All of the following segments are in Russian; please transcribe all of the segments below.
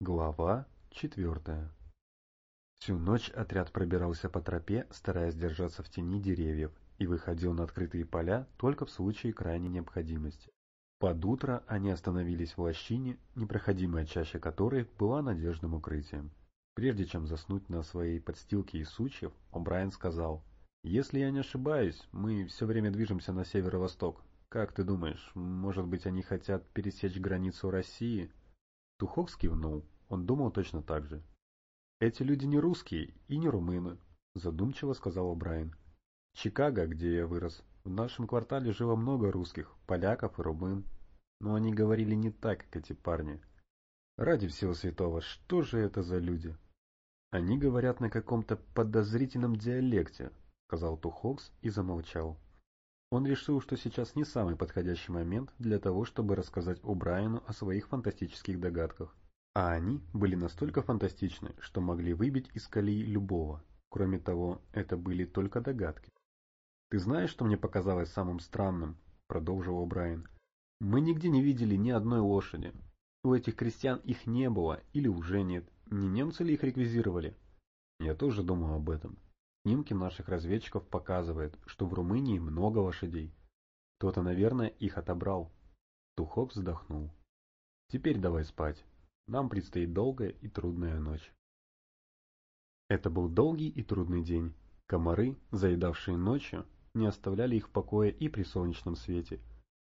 Глава четвертая Всю ночь отряд пробирался по тропе, стараясь держаться в тени деревьев, и выходил на открытые поля только в случае крайней необходимости. Под утро они остановились в лощине, непроходимая чаще которой была надежным укрытием. Прежде чем заснуть на своей подстилке из сучьев, О'Брайен сказал, «Если я не ошибаюсь, мы все время движемся на северо-восток. Как ты думаешь, может быть они хотят пересечь границу России?» Тухов кивнул. Он думал точно так же. «Эти люди не русские и не румыны», – задумчиво сказал Брайан. Чикаго, где я вырос, в нашем квартале жило много русских, поляков и румын. Но они говорили не так, как эти парни. Ради всего святого, что же это за люди?» «Они говорят на каком-то подозрительном диалекте», – сказал Тухокс и замолчал. Он решил, что сейчас не самый подходящий момент для того, чтобы рассказать о Брайану о своих фантастических догадках. А они были настолько фантастичны, что могли выбить из колеи любого. Кроме того, это были только догадки. «Ты знаешь, что мне показалось самым странным?» – продолжил Брайан. «Мы нигде не видели ни одной лошади. У этих крестьян их не было или уже нет. Не немцы ли их реквизировали?» «Я тоже думал об этом», Снимки наших разведчиков показывают, что в Румынии много лошадей. Кто-то, наверное, их отобрал. Тухов вздохнул. Теперь давай спать. Нам предстоит долгая и трудная ночь. Это был долгий и трудный день. Комары, заедавшие ночью, не оставляли их в покое и при солнечном свете.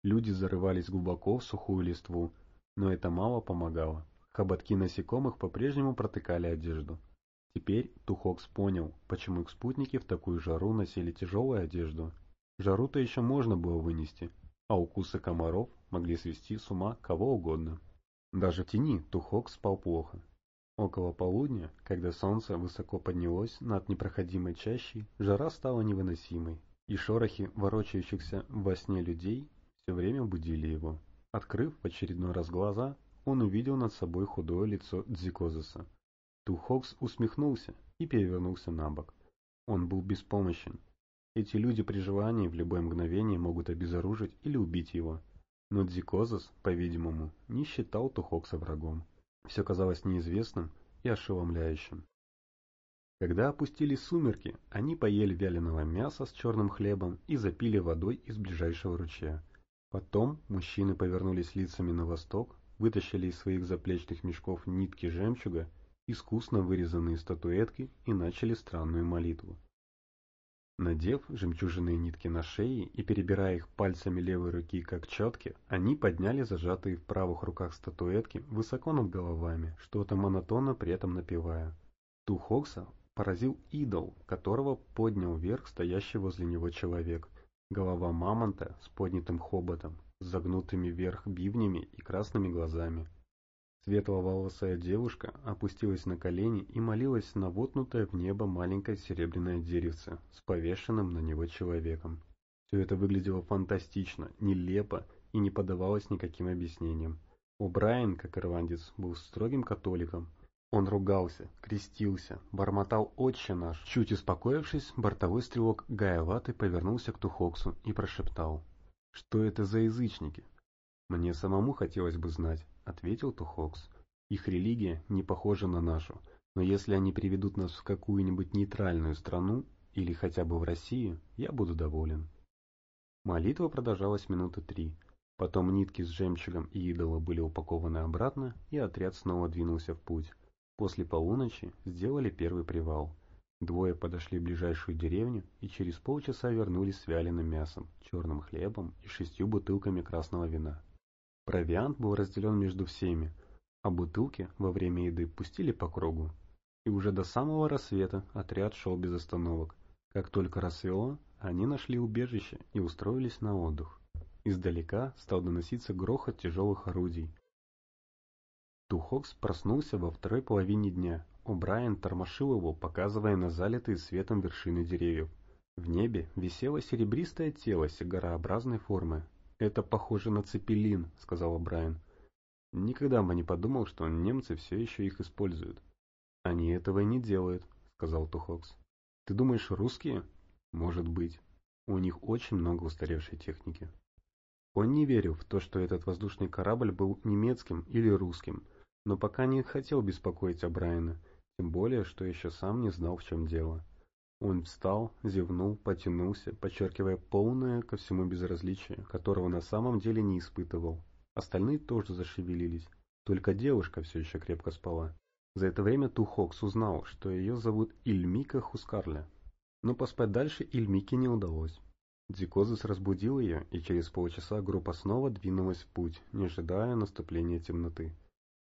Люди зарывались глубоко в сухую листву, но это мало помогало. Хоботки насекомых по-прежнему протыкали одежду. Теперь Тухокс понял, почему их спутники в такую жару носили тяжелую одежду. Жару-то еще можно было вынести, а укусы комаров могли свести с ума кого угодно. Даже в тени Тухокс спал плохо. Около полудня, когда солнце высоко поднялось над непроходимой чащей, жара стала невыносимой, и шорохи ворочающихся во сне людей все время будили его. Открыв в очередной раз глаза, он увидел над собой худое лицо Дзикозеса, Тухокс усмехнулся и перевернулся на бок. Он был беспомощен. Эти люди при желании в любое мгновение могут обезоружить или убить его. Но Дзикозас, по-видимому, не считал Тухокса врагом. Все казалось неизвестным и ошеломляющим. Когда опустились сумерки, они поели вяленого мяса с черным хлебом и запили водой из ближайшего ручья. Потом мужчины повернулись лицами на восток, вытащили из своих заплечных мешков нитки жемчуга искусно вырезанные статуэтки и начали странную молитву. Надев жемчужные нитки на шеи и перебирая их пальцами левой руки как четки, они подняли зажатые в правых руках статуэтки высоко над головами, что-то монотонно при этом напевая. Ту поразил идол, которого поднял вверх стоящий возле него человек. Голова мамонта с поднятым хоботом, с загнутыми вверх бивнями и красными глазами. Светловолосая девушка опустилась на колени и молилась на вотнутое в небо маленькое серебряное деревце с повешенным на него человеком. Все это выглядело фантастично, нелепо и не поддавалось никаким объяснениям. О'Брайен, как ирландец, был строгим католиком. Он ругался, крестился, бормотал «Отче наш». Чуть успокоившись, бортовой стрелок Гайаваты повернулся к Тухоксу и прошептал. «Что это за язычники?» «Мне самому хотелось бы знать» ответил Тухокс. Их религия не похожа на нашу, но если они приведут нас в какую-нибудь нейтральную страну или хотя бы в Россию, я буду доволен. Молитва продолжалась минуты три. Потом нитки с жемчугом и идола были упакованы обратно, и отряд снова двинулся в путь. После полуночи сделали первый привал. Двое подошли в ближайшую деревню и через полчаса вернулись с вяленым мясом, черным хлебом и шестью бутылками красного вина. Провиант был разделен между всеми, а бутылки во время еды пустили по кругу. И уже до самого рассвета отряд шел без остановок. Как только рассвело, они нашли убежище и устроились на отдых. Издалека стал доноситься грохот тяжелых орудий. Тухокс проснулся во второй половине дня. О'Брайен тормошил его, показывая на залитые светом вершины деревьев. В небе висело серебристое тело сигарообразной формы, «Это похоже на цепелин», — сказала Брайан. «Никогда бы не подумал, что немцы все еще их используют». «Они этого не делают», — сказал Тухокс. «Ты думаешь, русские?» «Может быть. У них очень много устаревшей техники». Он не верил в то, что этот воздушный корабль был немецким или русским, но пока не хотел беспокоить Абрайана, тем более, что еще сам не знал, в чем дело. Он встал, зевнул, потянулся, подчеркивая полное ко всему безразличие, которого на самом деле не испытывал. Остальные тоже зашевелились. Только девушка все еще крепко спала. За это время Тухокс узнал, что ее зовут Ильмика Хускарля. Но поспать дальше Ильмике не удалось. Дзикозис разбудил ее, и через полчаса группа снова двинулась в путь, не ожидая наступления темноты.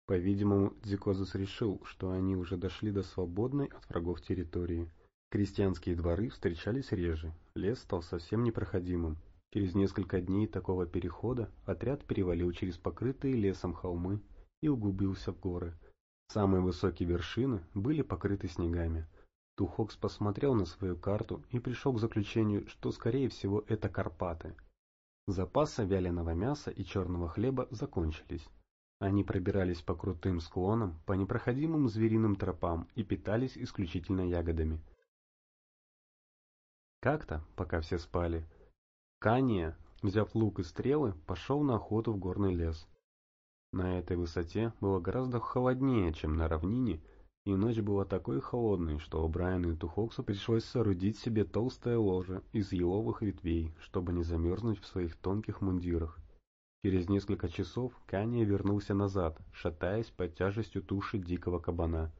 По-видимому, Дзикозис решил, что они уже дошли до свободной от врагов территории – Крестьянские дворы встречались реже, лес стал совсем непроходимым. Через несколько дней такого перехода отряд перевалил через покрытые лесом холмы и углубился в горы. Самые высокие вершины были покрыты снегами. Тухокс посмотрел на свою карту и пришел к заключению, что, скорее всего, это Карпаты. Запасы вяленого мяса и черного хлеба закончились. Они пробирались по крутым склонам, по непроходимым звериным тропам и питались исключительно ягодами – как-то, пока все спали, Кания, взяв лук и стрелы, пошел на охоту в горный лес. На этой высоте было гораздо холоднее, чем на равнине, и ночь была такой холодной, что Брайану и Тухоксу пришлось соорудить себе толстое ложе из еловых ветвей, чтобы не замерзнуть в своих тонких мундирах. Через несколько часов Кания вернулся назад, шатаясь под тяжестью туши дикого кабана.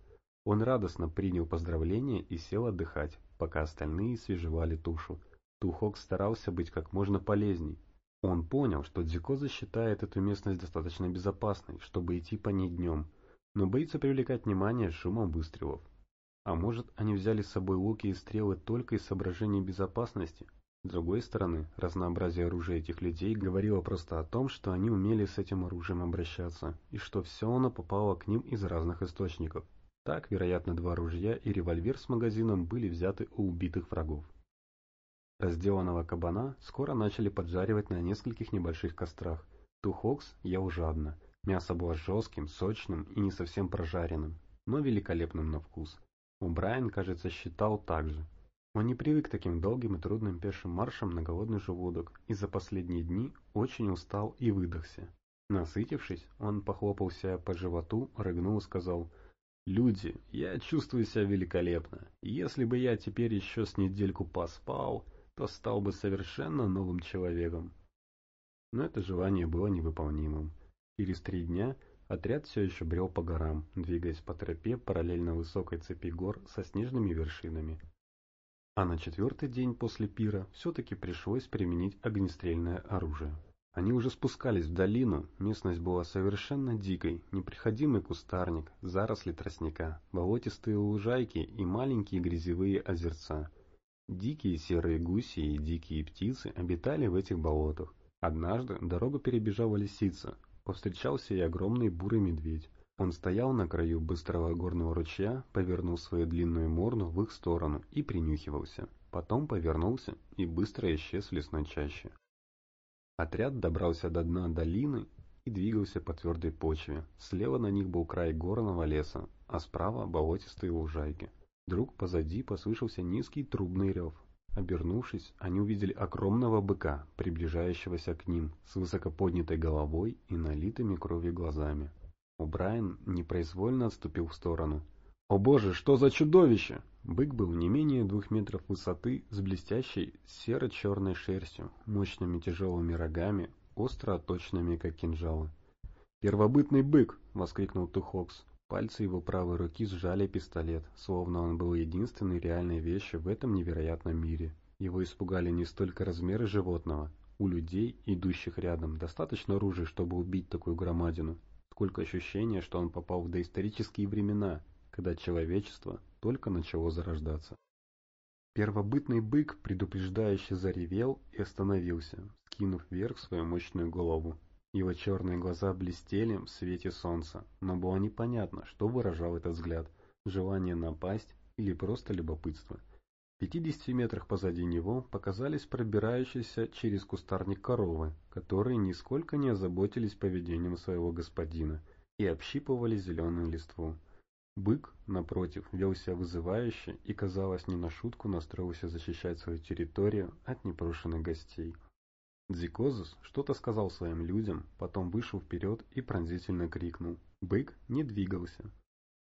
Он радостно принял поздравления и сел отдыхать пока остальные свежевали тушу. Тухок старался быть как можно полезней. Он понял, что Дзикоза считает эту местность достаточно безопасной, чтобы идти по ней днем, но боится привлекать внимание шумом выстрелов. А может, они взяли с собой луки и стрелы только из соображений безопасности? С другой стороны, разнообразие оружия этих людей говорило просто о том, что они умели с этим оружием обращаться, и что все оно попало к ним из разных источников. Так, вероятно, два ружья и револьвер с магазином были взяты у убитых врагов. Разделанного кабана скоро начали поджаривать на нескольких небольших кострах. Тухокс ел жадно. Мясо было жестким, сочным и не совсем прожаренным, но великолепным на вкус. У Брайан, кажется, считал так же. Он не привык к таким долгим и трудным пешим маршам на голодный желудок и за последние дни очень устал и выдохся. Насытившись, он похлопался по животу, рыгнул и сказал Люди, я чувствую себя великолепно. Если бы я теперь еще с недельку поспал, то стал бы совершенно новым человеком. Но это желание было невыполнимым. Через три дня отряд все еще брел по горам, двигаясь по тропе параллельно высокой цепи гор со снежными вершинами. А на четвертый день после пира все-таки пришлось применить огнестрельное оружие. Они уже спускались в долину, местность была совершенно дикой, неприходимый кустарник, заросли тростника, болотистые лужайки и маленькие грязевые озерца. Дикие серые гуси и дикие птицы обитали в этих болотах. Однажды дорогу перебежала лисица, повстречался и огромный бурый медведь. Он стоял на краю быстрого горного ручья, повернул свою длинную морду в их сторону и принюхивался. Потом повернулся и быстро исчез в лесной чаще. Отряд добрался до дна долины и двигался по твердой почве. Слева на них был край горного леса, а справа болотистые лужайки. Вдруг позади послышался низкий трубный рев. Обернувшись, они увидели огромного быка, приближающегося к ним, с высокоподнятой головой и налитыми кровью глазами. Убрайан непроизвольно отступил в сторону. «О боже, что за чудовище!» Бык был не менее двух метров высоты, с блестящей серо-черной шерстью, мощными тяжелыми рогами, остро точными как кинжалы. «Первобытный бык!» — воскликнул Тухокс. Пальцы его правой руки сжали пистолет, словно он был единственной реальной вещью в этом невероятном мире. Его испугали не столько размеры животного. У людей, идущих рядом, достаточно оружия, чтобы убить такую громадину. Сколько ощущение, что он попал в доисторические времена, когда человечество только начало зарождаться. Первобытный бык предупреждающе заревел и остановился, скинув вверх свою мощную голову. Его черные глаза блестели в свете солнца, но было непонятно, что выражал этот взгляд – желание напасть или просто любопытство. В 50 метрах позади него показались пробирающиеся через кустарник коровы, которые нисколько не озаботились поведением своего господина и общипывали зеленую листву. Бык, напротив, велся вызывающе и, казалось, не на шутку настроился защищать свою территорию от непрошенных гостей. Дзикозус что-то сказал своим людям, потом вышел вперед и пронзительно крикнул. Бык не двигался.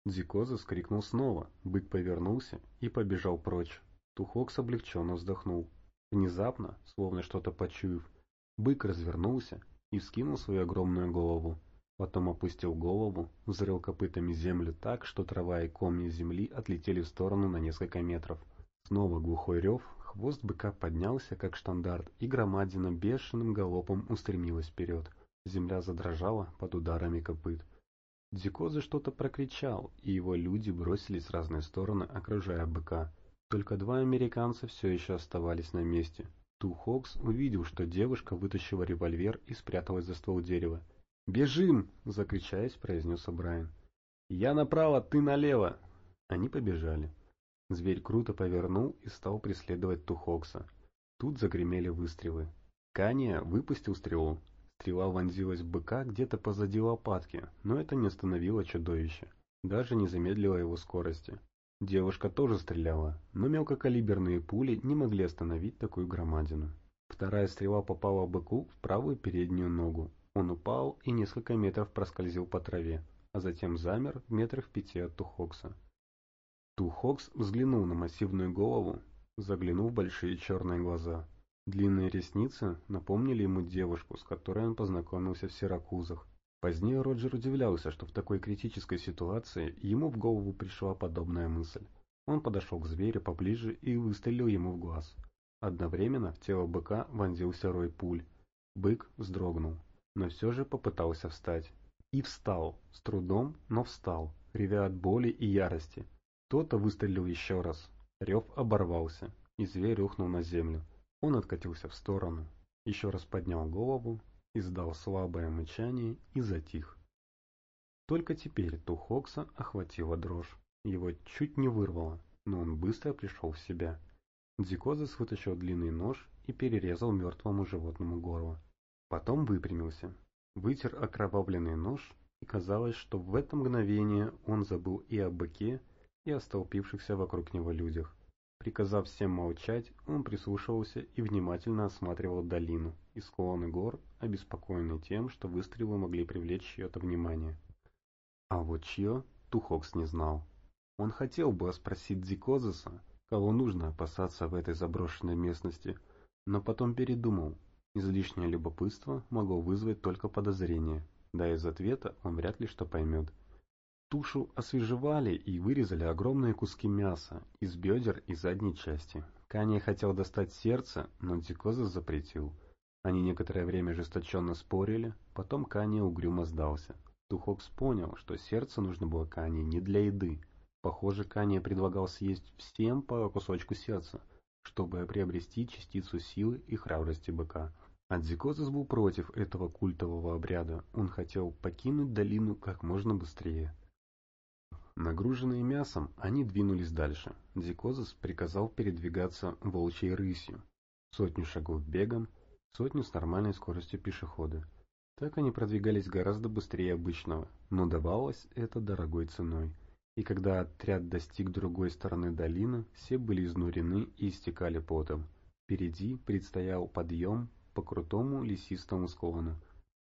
Дзикозус крикнул снова, бык повернулся и побежал прочь. Тухокс облегченно вздохнул. Внезапно, словно что-то почуяв, бык развернулся и вскинул свою огромную голову. Потом опустил голову, взрыл копытами землю так, что трава и комни земли отлетели в сторону на несколько метров. Снова глухой рев, хвост быка поднялся, как штандарт, и громадина бешеным галопом устремилась вперед. Земля задрожала под ударами копыт. Дзикоза что-то прокричал, и его люди бросились в разные стороны, окружая быка. Только два американца все еще оставались на месте. Ту Хокс увидел, что девушка вытащила револьвер и спряталась за ствол дерева. «Бежим!» — закричаясь, произнес Брайан. «Я направо, ты налево!» Они побежали. Зверь круто повернул и стал преследовать Тухокса. Тут загремели выстрелы. Кания выпустил стрелу. Стрела вонзилась в быка где-то позади лопатки, но это не остановило чудовище. Даже не замедлило его скорости. Девушка тоже стреляла, но мелкокалиберные пули не могли остановить такую громадину. Вторая стрела попала в быку в правую переднюю ногу, он упал и несколько метров проскользил по траве, а затем замер в метрах пяти от Тухокса. Тухокс взглянул на массивную голову, заглянув в большие черные глаза. Длинные ресницы напомнили ему девушку, с которой он познакомился в Сиракузах. Позднее Роджер удивлялся, что в такой критической ситуации ему в голову пришла подобная мысль. Он подошел к зверю поближе и выстрелил ему в глаз. Одновременно в тело быка вонзился рой пуль. Бык вздрогнул но все же попытался встать. И встал, с трудом, но встал, ревя от боли и ярости. Кто-то выстрелил еще раз. Рев оборвался, и зверь рухнул на землю. Он откатился в сторону, еще раз поднял голову, издал слабое мычание и затих. Только теперь Тухокса охватила дрожь. Его чуть не вырвало, но он быстро пришел в себя. Дзикозас вытащил длинный нож и перерезал мертвому животному горло. Потом выпрямился, вытер окровавленный нож, и казалось, что в это мгновение он забыл и о быке, и о столпившихся вокруг него людях. Приказав всем молчать, он прислушивался и внимательно осматривал долину и склоны гор, обеспокоенный тем, что выстрелы могли привлечь чье-то внимание. А вот чье, Тухокс не знал. Он хотел бы спросить Дзикозаса, кого нужно опасаться в этой заброшенной местности, но потом передумал Излишнее любопытство могло вызвать только подозрение, да из ответа он вряд ли что поймет. Тушу освежевали и вырезали огромные куски мяса из бедер и задней части. Канье хотел достать сердце, но Дзикоза запретил. Они некоторое время жесточенно спорили, потом Канье угрюмо сдался. Тухокс понял, что сердце нужно было Канье не для еды. Похоже, Канье предлагал съесть всем по кусочку сердца, чтобы приобрести частицу силы и храбрости быка. Адзекозис был против этого культового обряда, он хотел покинуть долину как можно быстрее. Нагруженные мясом, они двинулись дальше. Дзикозис приказал передвигаться волчьей рысью, сотню шагов бегом, сотню с нормальной скоростью пешехода. Так они продвигались гораздо быстрее обычного, но давалось это дорогой ценой. И когда отряд достиг другой стороны долины, все были изнурены и истекали потом. Впереди предстоял подъем по крутому лесистому склону,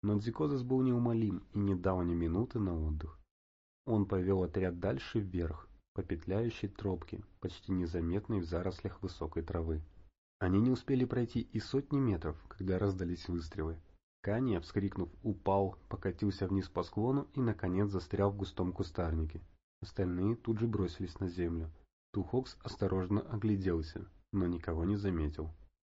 но Дзикозас был неумолим и не дал ни минуты на отдых. Он повел отряд дальше вверх, по петляющей тропке, почти незаметной в зарослях высокой травы. Они не успели пройти и сотни метров, когда раздались выстрелы. Кани, вскрикнув, упал, покатился вниз по склону и, наконец, застрял в густом кустарнике. Остальные тут же бросились на землю. Тухокс осторожно огляделся, но никого не заметил.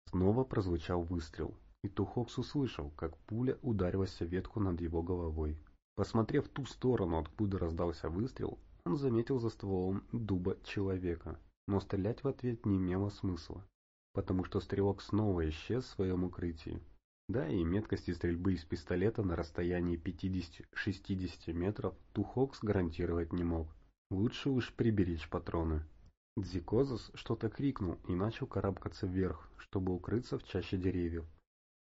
Снова прозвучал выстрел. И Петухокс услышал, как пуля ударилась о ветку над его головой. Посмотрев ту сторону, откуда раздался выстрел, он заметил за стволом дуба человека, но стрелять в ответ не имело смысла, потому что стрелок снова исчез в своем укрытии. Да, и меткости стрельбы из пистолета на расстоянии 50-60 метров Тухокс гарантировать не мог. Лучше уж приберечь патроны. Дзикозас что-то крикнул и начал карабкаться вверх, чтобы укрыться в чаще деревьев.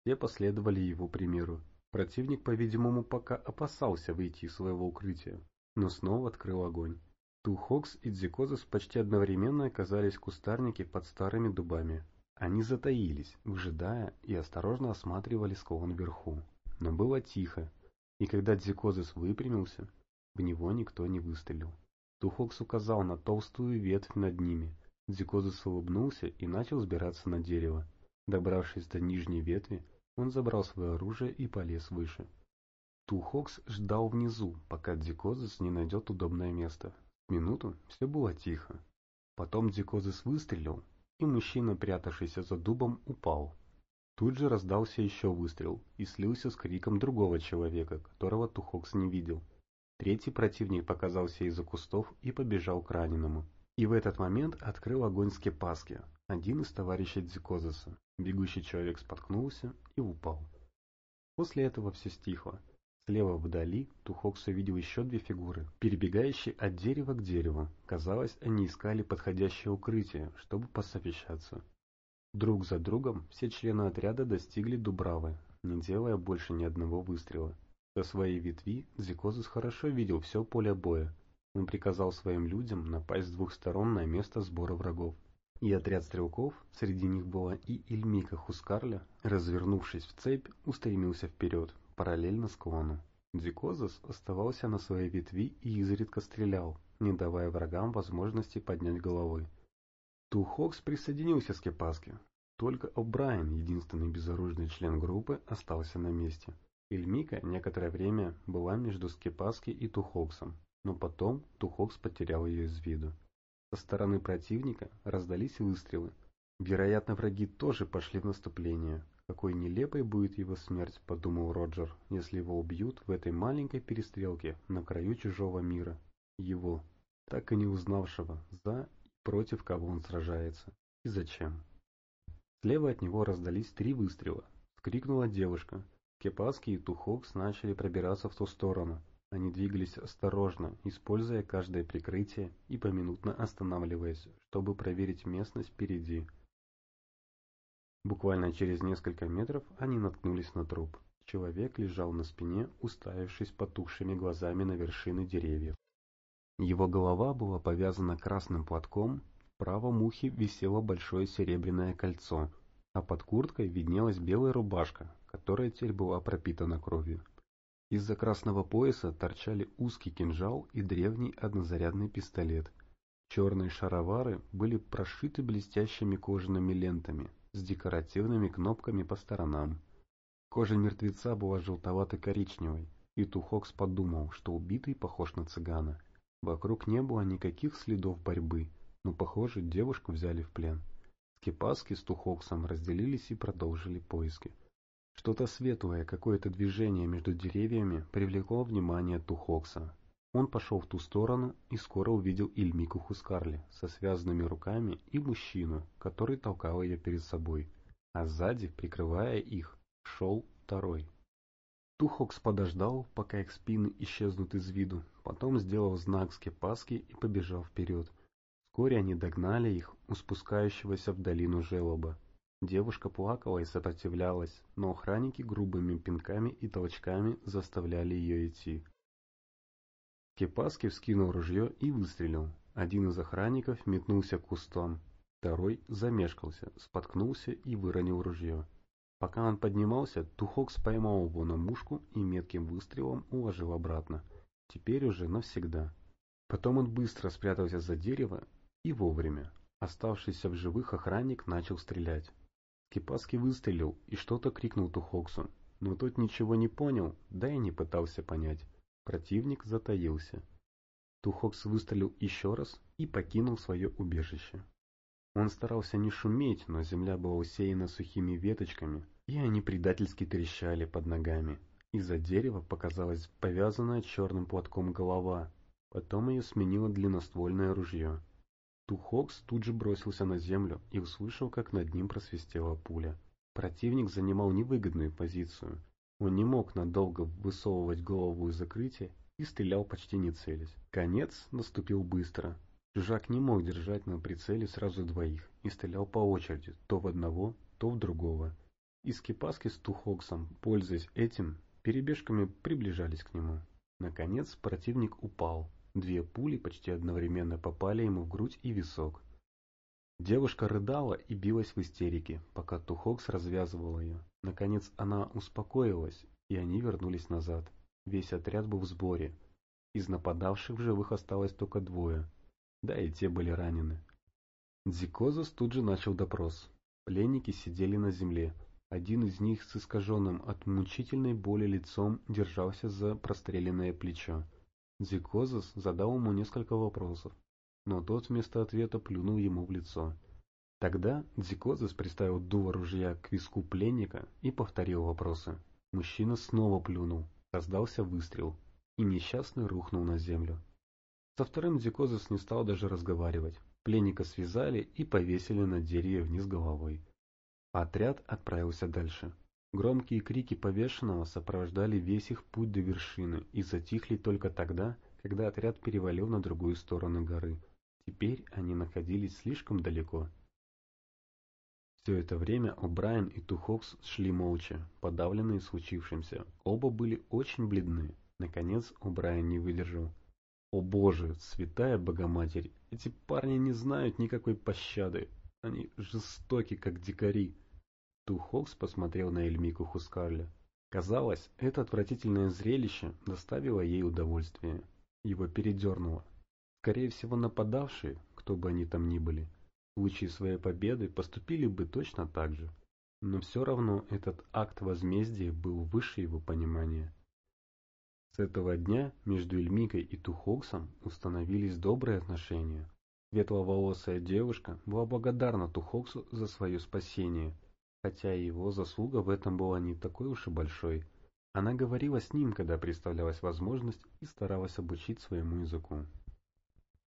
Все последовали его примеру. Противник, по-видимому, пока опасался выйти из своего укрытия, но снова открыл огонь. Тухокс и Дзикозас почти одновременно оказались в кустарнике под старыми дубами. Они затаились, выжидая и осторожно осматривали склон вверху. Но было тихо, и когда Дзикозас выпрямился, в него никто не выстрелил. Тухокс указал на толстую ветвь над ними. Дзикозас улыбнулся и начал сбираться на дерево. Добравшись до нижней ветви, он забрал свое оружие и полез выше. Тухокс ждал внизу, пока Дикозис не найдет удобное место. Минуту все было тихо. Потом Дикозис выстрелил, и мужчина, прятавшийся за дубом, упал. Тут же раздался еще выстрел и слился с криком другого человека, которого Тухокс не видел. Третий противник показался из-за кустов и побежал к раненому. И в этот момент открыл огонь с кепаски, один из товарищей Дзикозеса. Бегущий человек споткнулся и упал. После этого все стихло. Слева вдали Тухокс увидел еще две фигуры, перебегающие от дерева к дереву. Казалось, они искали подходящее укрытие, чтобы посовещаться. Друг за другом все члены отряда достигли Дубравы, не делая больше ни одного выстрела. Со своей ветви Дзикозус хорошо видел все поле боя. Он приказал своим людям напасть с двух сторон на место сбора врагов и отряд стрелков, среди них была и Эльмика Хускарля, развернувшись в цепь, устремился вперед, параллельно склону. Дзикозас оставался на своей ветви и изредка стрелял, не давая врагам возможности поднять головы. Тухокс присоединился к Скепаске. Только О'Брайен, единственный безоружный член группы, остался на месте. Эльмика некоторое время была между Скепаски и Тухоксом, но потом Тухокс потерял ее из виду. Со стороны противника раздались выстрелы. Вероятно, враги тоже пошли в наступление. Какой нелепой будет его смерть, подумал Роджер, если его убьют в этой маленькой перестрелке на краю чужого мира. Его, так и не узнавшего, за и против кого он сражается и зачем. Слева от него раздались три выстрела. Скрикнула девушка. Кепаски и Тухокс начали пробираться в ту сторону, они двигались осторожно, используя каждое прикрытие и поминутно останавливаясь, чтобы проверить местность впереди. Буквально через несколько метров они наткнулись на труп. Человек лежал на спине, уставившись потухшими глазами на вершины деревьев. Его голова была повязана красным платком, в правом ухе висело большое серебряное кольцо, а под курткой виднелась белая рубашка, которая теперь была пропитана кровью. Из-за красного пояса торчали узкий кинжал и древний однозарядный пистолет. Черные шаровары были прошиты блестящими кожаными лентами с декоративными кнопками по сторонам. Кожа мертвеца была желтовато-коричневой, и Тухокс подумал, что убитый похож на цыгана. Вокруг не было никаких следов борьбы, но, похоже, девушку взяли в плен. Скипаски с Тухоксом разделились и продолжили поиски. Что-то светлое, какое-то движение между деревьями привлекло внимание Тухокса. Он пошел в ту сторону и скоро увидел Ильмику Хускарли со связанными руками и мужчину, который толкал ее перед собой. А сзади, прикрывая их, шел второй. Тухокс подождал, пока их спины исчезнут из виду, потом сделал знак скипаски и побежал вперед. Вскоре они догнали их у спускающегося в долину желоба. Девушка плакала и сопротивлялась, но охранники грубыми пинками и толчками заставляли ее идти. Кепаски вскинул ружье и выстрелил. Один из охранников метнулся к кустам, второй замешкался, споткнулся и выронил ружье. Пока он поднимался, Тухокс поймал его на мушку и метким выстрелом уложил обратно. Теперь уже навсегда. Потом он быстро спрятался за дерево и вовремя. Оставшийся в живых охранник начал стрелять. Кипаски выстрелил и что-то крикнул Тухоксу, но тот ничего не понял, да и не пытался понять. Противник затаился. Тухокс выстрелил еще раз и покинул свое убежище. Он старался не шуметь, но земля была усеяна сухими веточками, и они предательски трещали под ногами. Из-за дерева показалась повязанная черным платком голова, потом ее сменило длинноствольное ружье. Тухокс тут же бросился на землю и услышал, как над ним просвистела пуля. Противник занимал невыгодную позицию. Он не мог надолго высовывать голову из закрытия и стрелял почти не целясь. Конец наступил быстро. Жак не мог держать на прицеле сразу двоих и стрелял по очереди, то в одного, то в другого. И скипаски с Тухоксом, пользуясь этим, перебежками приближались к нему. Наконец противник упал, Две пули почти одновременно попали ему в грудь и висок. Девушка рыдала и билась в истерике, пока Тухокс развязывал ее. Наконец она успокоилась, и они вернулись назад. Весь отряд был в сборе. Из нападавших в живых осталось только двое, да и те были ранены. Дзикозас тут же начал допрос. Пленники сидели на земле. Один из них с искаженным от мучительной боли лицом держался за простреленное плечо. Зикозис задал ему несколько вопросов, но тот вместо ответа плюнул ему в лицо. Тогда Дзикозис приставил дуло ружья к виску пленника и повторил вопросы. Мужчина снова плюнул, раздался выстрел, и несчастный рухнул на землю. Со вторым Дзикозис не стал даже разговаривать. Пленника связали и повесили на дереве вниз головой. Отряд отправился дальше. Громкие крики повешенного сопровождали весь их путь до вершины и затихли только тогда, когда отряд перевалил на другую сторону горы. Теперь они находились слишком далеко. Все это время О'Брайен и Тухокс шли молча, подавленные случившимся. Оба были очень бледны. Наконец О'Брайен не выдержал. «О боже, святая Богоматерь, эти парни не знают никакой пощады. Они жестоки, как дикари». Тухокс посмотрел на Эльмику Хускарля. Казалось, это отвратительное зрелище доставило ей удовольствие. Его передернуло. Скорее всего, нападавшие, кто бы они там ни были, в случае своей победы поступили бы точно так же. Но все равно этот акт возмездия был выше его понимания. С этого дня между Эльмикой и Тухоксом установились добрые отношения. Светловолосая девушка была благодарна Тухоксу за свое спасение – хотя его заслуга в этом была не такой уж и большой. Она говорила с ним, когда представлялась возможность, и старалась обучить своему языку.